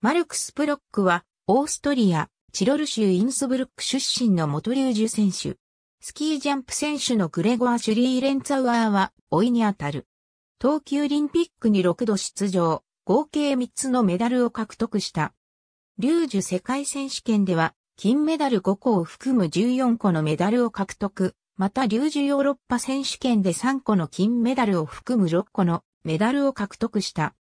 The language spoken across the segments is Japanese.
マルクス・プロックは、オーストリア、チロル州インスブルック出身の元流樹選手。スキージャンプ選手のグレゴア・シュリー・レンツァウアーは、老いにあたる。冬季オリンピックに6度出場、合計3つのメダルを獲得した。流樹世界選手権では、金メダル5個を含む14個のメダルを獲得。また、流樹ヨーロッパ選手権で3個の金メダルを含む6個のメダルを獲得した。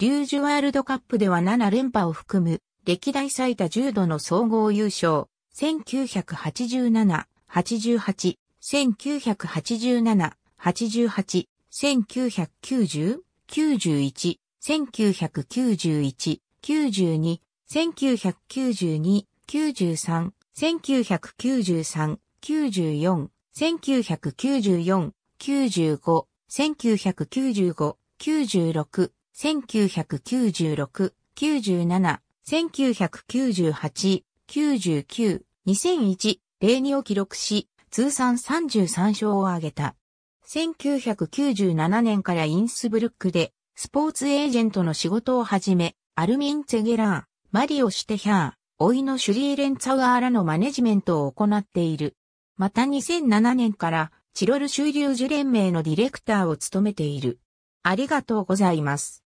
リュージュワールドカップでは7連覇を含む、歴代最多10度の総合優勝、1987、88、1987、88、1990、91、1991、92、1992、93、1993、94、1994、95、1995、96、1996、97、1998、99、2001、02を記録し、通算33勝を挙げた。1997年からインスブルックで、スポーツエージェントの仕事を始め、アルミン・ツェゲラー、マリオ・シュテヒャー、老いのシュリー・レンツァワーらのマネジメントを行っている。また2007年から、チロル州流樹連盟のディレクターを務めている。ありがとうございます。